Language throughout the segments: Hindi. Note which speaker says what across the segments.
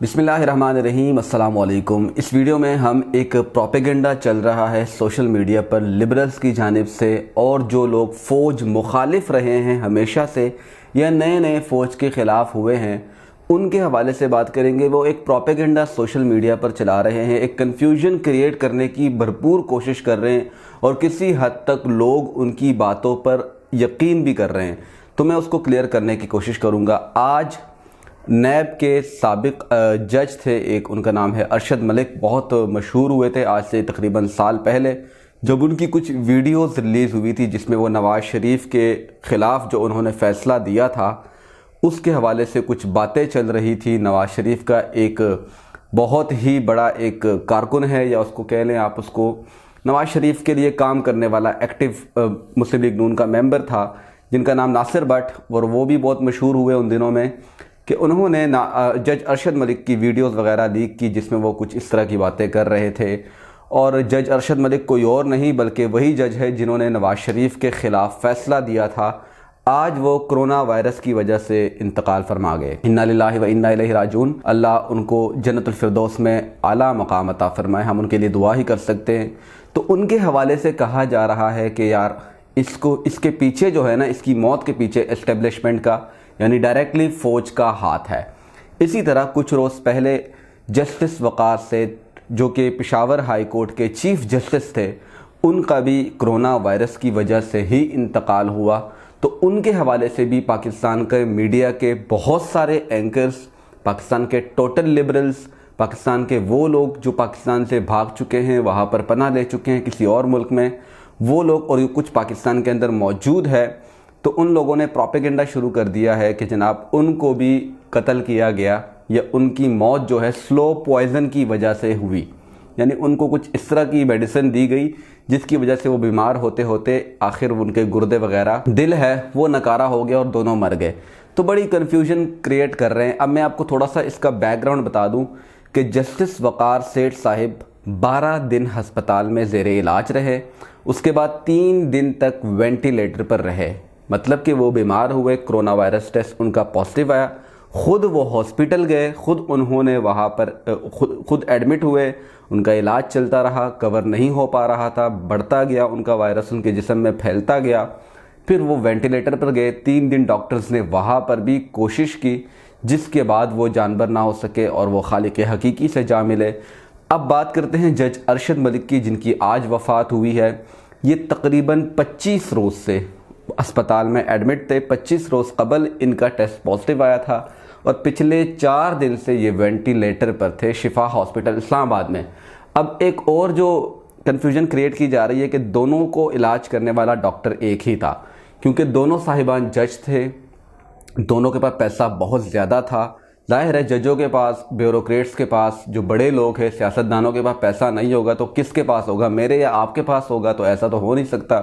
Speaker 1: बिसमीम अल्लाम इस वीडियो में हम एक प्रोपेगेंडा चल रहा है सोशल मीडिया पर लिबरल्स की जानब से और जो लोग फ़ौज मुखालिफ रहे हैं हमेशा से या नए नए फ़ौज के ख़िलाफ़ हुए हैं उनके हवाले से बात करेंगे वो एक प्रोपेगेंडा सोशल मीडिया पर चला रहे हैं एक कन्फ्यूजन क्रिएट करने की भरपूर कोशिश कर रहे हैं और किसी हद तक लोग उनकी बातों पर यकीन भी कर रहे हैं तो मैं उसको क्लियर करने की कोशिश करूँगा आज नैब के सबक जज थे एक उनका नाम है अरशद मलिक बहुत मशहूर हुए थे आज से तकरीबन साल पहले जब उनकी कुछ वीडियोस रिलीज़ हुई थी जिसमें वो नवाज़ शरीफ के ख़िलाफ़ जो उन्होंने फ़ैसला दिया था उसके हवाले से कुछ बातें चल रही थी नवाज़ शरीफ का एक बहुत ही बड़ा एक कारकुन है या उसको कह लें आप उसको नवाज़ शरीफ के लिए काम करने वाला एक्टिव मुस्लिम लीग नून का मेम्बर था जिनका नाम नासिर भट्ट और वो भी बहुत मशहूर हुए उन दिनों में कि उन्होंने जज अरशद मलिक की वीडियोस वगैरह लीक की जिसमें वो कुछ इस तरह की बातें कर रहे थे और जज अरशद मलिक कोई और नहीं बल्कि वही जज है जिन्होंने नवाज़ शरीफ के ख़िलाफ़ फ़ैसला दिया था आज वो कोरोना वायरस की वजह से इंतकाल फरमा गए इन्ना लाही व इन्ना राजून अल्लाह उनको जन्नतफरदोस में आला मकाम अता फरमाए हम उनके लिए दुआ ही कर सकते हैं तो उनके हवाले से कहा जा रहा है कि यार इसको इसके पीछे जो है ना इसकी मौत के पीछे इस्टेब्लिशमेंट का यानी डायरेक्टली फ़ौज का हाथ है इसी तरह कुछ रोज़ पहले जस्टिस वक़ार से जो कि पिशावर हाई कोर्ट के चीफ जस्टिस थे उनका भी कोरोना वायरस की वजह से ही इंतकाल हुआ तो उनके हवाले से भी पाकिस्तान के मीडिया के बहुत सारे एंकर्स पाकिस्तान के टोटल लिबरल्स पाकिस्तान के वो लोग जो पाकिस्तान से भाग चुके हैं वहाँ पर पना ले चुके हैं किसी और मुल्क में वो लोग और कुछ पाकिस्तान के अंदर मौजूद है तो उन लोगों ने प्रोपेगेंडा शुरू कर दिया है कि जनाब उनको भी कत्ल किया गया या उनकी मौत जो है स्लो पॉइजन की वजह से हुई यानी उनको कुछ इस तरह की मेडिसिन दी गई जिसकी वजह से वो बीमार होते होते आखिर उनके गुर्दे वगैरह दिल है वो नकारा हो गया और दोनों मर गए तो बड़ी कन्फ्यूजन क्रिएट कर रहे हैं अब मैं आपको थोड़ा सा इसका बैकग्राउंड बता दूं कि जस्टिस वकार सेठ साहिब 12 दिन हस्पताल में जेर इलाज रहे उसके बाद तीन दिन तक वेंटिलेटर पर रहे मतलब कि वो बीमार हुए कोरोना वायरस टेस्ट उनका पॉजिटिव आया खुद वो हॉस्पिटल गए खुद उन्होंने वहाँ पर खुद खुद एडमिट हुए उनका इलाज चलता रहा कवर नहीं हो पा रहा था बढ़ता गया उनका वायरस उनके जिसम में फैलता गया फिर वो वेंटिलेटर पर गए तीन दिन डॉक्टर्स ने वहाँ पर भी कोशिश की जिसके बाद वो जानवर ना हो सके और वो खाली के हकीकी से जा मिले अब बात करते हैं जज अरशद मलिक की जिनकी आज वफ़ात हुई है ये तकरीबन 25 रोज़ से अस्पताल में एडमिट थे 25 रोज़ कबल इनका टेस्ट पॉजिटिव आया था और पिछले चार दिन से ये वेंटिलेटर पर थे शिफा हॉस्पिटल इस्लामाबाद में अब एक और जो कन्फ्यूजन क्रिएट की जा रही है कि दोनों को इलाज करने वाला डॉक्टर एक ही था क्योंकि दोनों साहिबान जज थे दोनों के पास पैसा बहुत ज़्यादा था जाहिर है जजों के पास ब्यूरोक्रेट्स के पास जो बड़े लोग हैं सियासतदानों के पास पैसा नहीं होगा तो किसके पास होगा मेरे या आपके पास होगा तो ऐसा तो हो नहीं सकता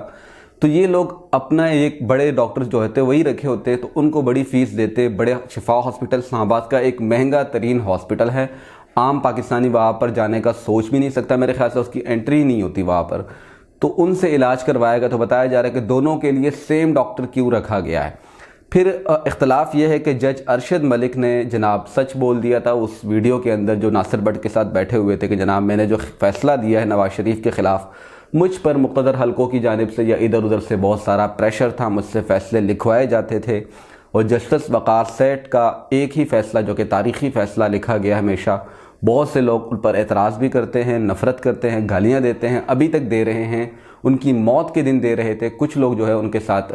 Speaker 1: तो ये लोग अपना एक बड़े डॉक्टर्स जो होते वही रखे होते तो उनको बड़ी फ़ीस देते बड़े शिफा हॉस्पिटल इस्लामाबाद का एक महंगा तरीन हॉस्पिटल है आम पाकिस्तानी वहाँ पर जाने का सोच भी नहीं सकता मेरे ख्याल से उसकी एंट्री नहीं होती वहाँ पर तो उनसे इलाज करवाएगा तो बताया जा रहा है कि दोनों के लिए सेम डॉक्टर क्यों रखा गया है फिर इख्तलाफ यह है कि जज अरशद मलिक ने जनाब सच बोल दिया था उस वीडियो के अंदर जो नासिर भट्ट के साथ बैठे हुए थे कि जनाब मैंने जो फैसला दिया है नवाज शरीफ के ख़िलाफ़ मुझ पर मुकदर हलकों की जानब से या इधर उधर से बहुत सारा प्रेशर था मुझसे फ़ैसले लिखवाए जाते थे और जस्टिस वक़ार सेठ का एक ही फ़ैसला जो कि तारीख़ी फ़ैसला लिखा गया हमेशा बहुत से लोग उन पर एतराज़ भी करते हैं नफ़रत करते हैं गालियाँ देते हैं अभी तक दे रहे हैं उनकी मौत के दिन दे रहे थे कुछ लोग जो है उनके साथ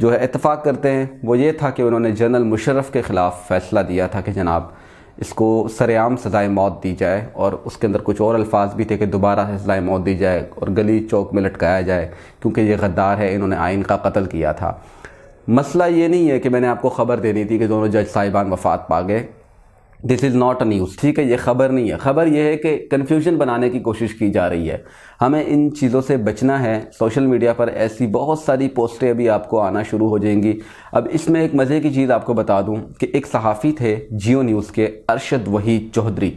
Speaker 1: जो है इतफ़ाक़ करते हैं वो ये था कि उन्होंने जनरल मुशर्रफ़ के ख़िलाफ़ फ़ैसला दिया था कि जनाब इसको सरेआम सज़ाए मौत दी जाए और उसके अंदर कुछ और अल्फाज भी थे कि दोबारा से सज़ाए मौत दी जाए और गली चौक में लटकाया जाए क्योंकि ये गद्दार है इन्होंने आइन का कत्ल किया था मसला ये नहीं है कि मैंने आपको ख़बर देनी थी कि दोनों जज साहिबान वफात पा गए this is not a news ठीक है ये खबर नहीं है खबर ये है कि कन्फ्यूजन बनाने की कोशिश की जा रही है हमें इन चीज़ों से बचना है सोशल मीडिया पर ऐसी बहुत सारी पोस्टें अभी आपको आना शुरू हो जाएंगी अब इसमें एक मज़े की चीज़ आपको बता दूं कि एक सहाफ़ी थे जियो न्यूज़ के अरशद वही चौधरी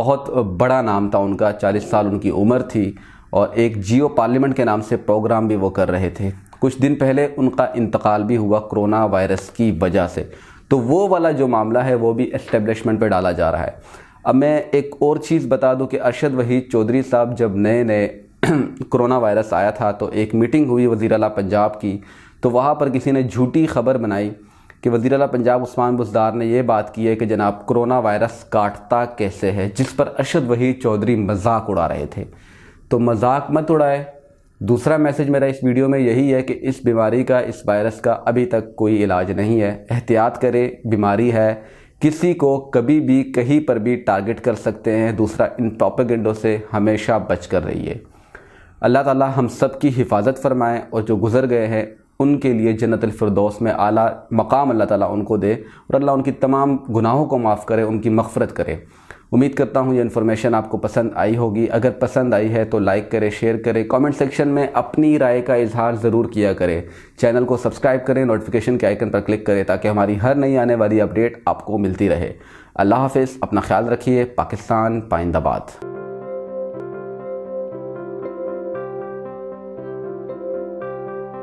Speaker 1: बहुत बड़ा नाम था उनका चालीस साल उनकी उम्र थी और एक जियो पार्लियामेंट के नाम से प्रोग्राम भी वो कर रहे थे कुछ दिन पहले उनका इंतकाल भी हुआ कोरोना वायरस की वजह से तो वो वाला जो मामला है वो भी इस्टेब्लिशमेंट पर डाला जा रहा है अब मैं एक और चीज़ बता दूं कि अरशद वहीद चौधरी साहब जब नए नए कोरोना वायरस आया था तो एक मीटिंग हुई वज़ी अला पंजाब की तो वहाँ पर किसी ने झूठी खबर बनाई कि वज़ी अला पंजाब उस्मान बुजदार ने यह बात की है कि जनाब कोरोना वायरस काटता कैसे है जिस पर अरशद वहीद चौधरी मजाक उड़ा रहे थे तो मजाक मत उड़ाए दूसरा मैसेज मेरा इस वीडियो में यही है कि इस बीमारी का इस वायरस का अभी तक कोई इलाज नहीं है एहतियात करें बीमारी है किसी को कभी भी कहीं पर भी टारगेट कर सकते हैं दूसरा इन प्रोपेगेंडों से हमेशा बच कर रहिए अल्लाह ताला हम सब की हिफाजत फरमाएँ और जो गुज़र गए हैं उनके लिए जन्नतफरदोस में आला मकाम अल्लाह ताला उनको दे और अल्लाह उनकी तमाम गुनाहों को माफ़ करे उनकी मफ़रत करे उम्मीद करता हूँ ये इन्फॉर्मेशन आपको पसंद आई होगी अगर पसंद आई है तो लाइक करें शेयर करें कमेंट सेक्शन में अपनी राय का इजहार ज़रूर किया करें चैनल को सब्सक्राइब करें नोटिफिकेशन के आइकन पर क्लिक करें ताकि हमारी हर नई आने वाली अपडेट आपको मिलती रहे अल्लाह हाफिज़ अपना ख्याल रखिए पाकिस्तान पाइंदाबाद